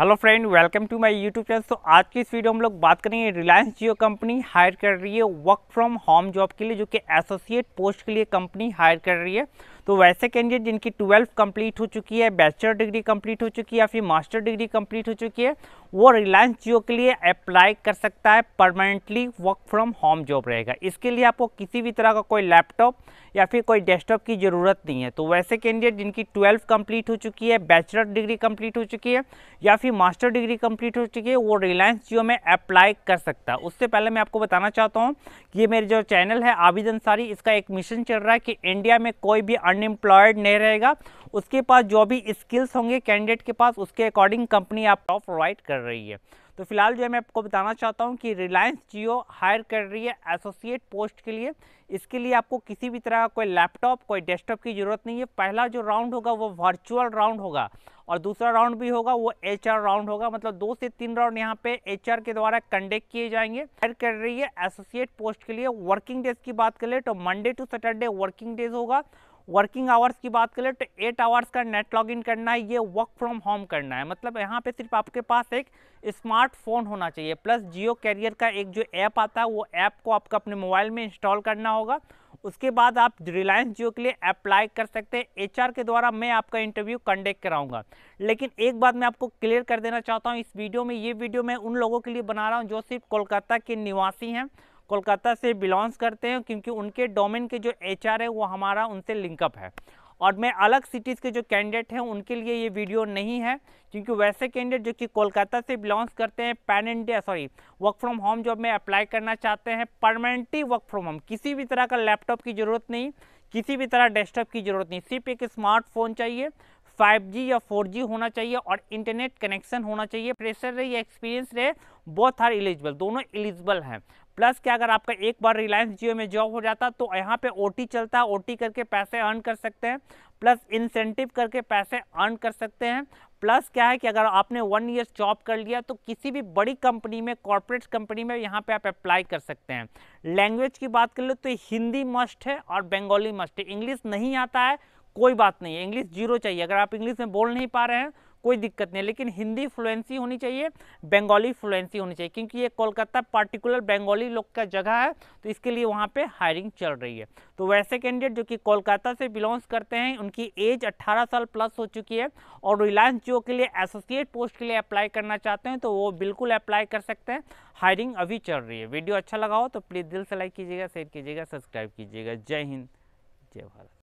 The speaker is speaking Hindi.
hello friend welcome to my YouTube channel तो आज की इस वीडियो हम लोग बात करेंगे रिलायंस जियो कंपनी हायर कर रही है वर्क फ्रॉम होम जॉब के लिए जो कि एसोसिएट पोस्ट के लिए कंपनी हायर कर रही है तो वैसे कैंडिडेट जिनकी ट्वेल्थ कंप्लीट हो चुकी है बैचलर डिग्री कंप्लीट हो चुकी है या फिर मास्टर डिग्री कंप्लीट हो चुकी है वो रिलायंस जियो के लिए अप्लाई कर सकता है permanently work from home job रहेगा इसके लिए आपको किसी भी तरह का कोई लैपटॉप या फिर कोई डेस्कटॉप की ज़रूरत नहीं है तो वैसे कैंडिडेट जिनकी ट्वेल्थ कंप्लीट हो चुकी है बैचलर डिग्री कंप्लीट हो चुकी है या फिर मास्टर डिग्री कंप्लीट हो चुकी है वो रिलायंस जियो में अप्लाई कर सकता है उससे पहले मैं आपको बताना चाहता हूँ कि ये मेरे जो चैनल है आविद अंसारी इसका एक मिशन चल रहा है कि इंडिया में कोई भी अनएम्प्लॉयड नहीं रहेगा उसके पास जो भी स्किल्स होंगे कैंडिडेट के पास उसके अकॉर्डिंग कंपनी आप टॉप प्रोवाइड कर रही है तो फिलहाल जो है मैं आपको बताना चाहता हूँ कि रिलायंस जियो हायर कर रही है एसोसिएट पोस्ट के लिए इसके लिए आपको किसी भी तरह का कोई लैपटॉप कोई डेस्कटॉप की ज़रूरत नहीं है पहला जो राउंड होगा वो वर्चुअल राउंड होगा और दूसरा राउंड भी होगा वो एच राउंड होगा मतलब दो से तीन राउंड यहाँ पे एच के द्वारा कंडक्ट किए जाएंगे हायर कर रही है एसोसिएट पोस्ट के लिए वर्किंग डेज की बात करें तो Monday to Saturday working days होगा वर्किंग आवर्स की बात करें तो एट आवर्स का नेट लॉगिन करना है ये वर्क फ्रॉम होम करना है मतलब यहाँ पे सिर्फ आपके पास एक स्मार्टफोन होना चाहिए प्लस जियो कैरियर का एक जो ऐप आता है वो ऐप को आपको अपने मोबाइल में इंस्टॉल करना होगा उसके बाद आप रिलायंस जियो के लिए अप्लाई कर सकते हैं एचआर के द्वारा मैं आपका इंटरव्यू कंडक्ट कराऊंगा लेकिन एक बात मैं आपको क्लियर कर देना चाहता हूँ इस वीडियो में ये वीडियो मैं उन लोगों के लिए बना रहा हूँ जो सिर्फ कोलकाता के निवासी हैं कोलकाता से बिलोंग्स करते हैं क्योंकि उनके डोमेन के जो एच है वो हमारा उनसे लिंकअप है और मैं अलग सिटीज़ के जो कैंडिडेट हैं उनके लिए ये वीडियो नहीं है क्योंकि वैसे कैंडिडेट जो कि कोलकाता से बिलोंग्स करते हैं pan India sorry work from home job में अप्लाई करना चाहते हैं परमानेंटली वर्क फ्रॉम होम किसी भी तरह का लैपटॉप की ज़रूरत नहीं किसी भी तरह डेस्कटॉप की ज़रूरत नहीं सिर्फ एक स्मार्टफोन चाहिए 5G या 4G होना चाहिए और इंटरनेट कनेक्शन होना चाहिए प्रेशर रहे या एक्सपीरियंस रहे बोथ आर एलिजिबल दोनों एलिजिबल हैं प्लस क्या अगर आपका एक बार रिलायंस जियो में जॉब हो जाता तो यहाँ पे ओ चलता है ओ करके पैसे अर्न कर सकते हैं प्लस इंसेंटिव करके पैसे अर्न कर सकते हैं प्लस क्या है कि अगर आपने वन ईयर जॉब कर लिया तो किसी भी बड़ी कंपनी में कॉरपोरेट कंपनी में यहाँ पे आप अप्लाई कर सकते हैं लैंग्वेज की बात कर लो तो हिंदी मस्ट है और बंगाली मस्ट है इंग्लिश नहीं आता है कोई बात नहीं है इंग्लिश जीरो चाहिए अगर आप इंग्लिश में बोल नहीं पा रहे हैं कोई दिक्कत नहीं है लेकिन हिंदी फ्लुएंसी होनी चाहिए बंगाली फ्लुएंसी होनी चाहिए क्योंकि ये कोलकाता पार्टिकुलर बंगाली लोग का जगह है तो इसके लिए वहाँ पे हायरिंग चल रही है तो वैसे कैंडिडेट जो कि कोलकाता से बिलोंग्स करते हैं उनकी एज 18 साल प्लस हो चुकी है और रिलायंस जियो के लिए एसोसिएट पोस्ट के लिए अप्लाई करना चाहते हैं तो वो बिल्कुल अप्लाई कर सकते हैं हायरिंग अभी चल रही है वीडियो अच्छा लगा हो तो प्लीज़ दिल से लाइक कीजिएगा शेयर कीजिएगा सब्सक्राइब कीजिएगा जय हिंद जय भारत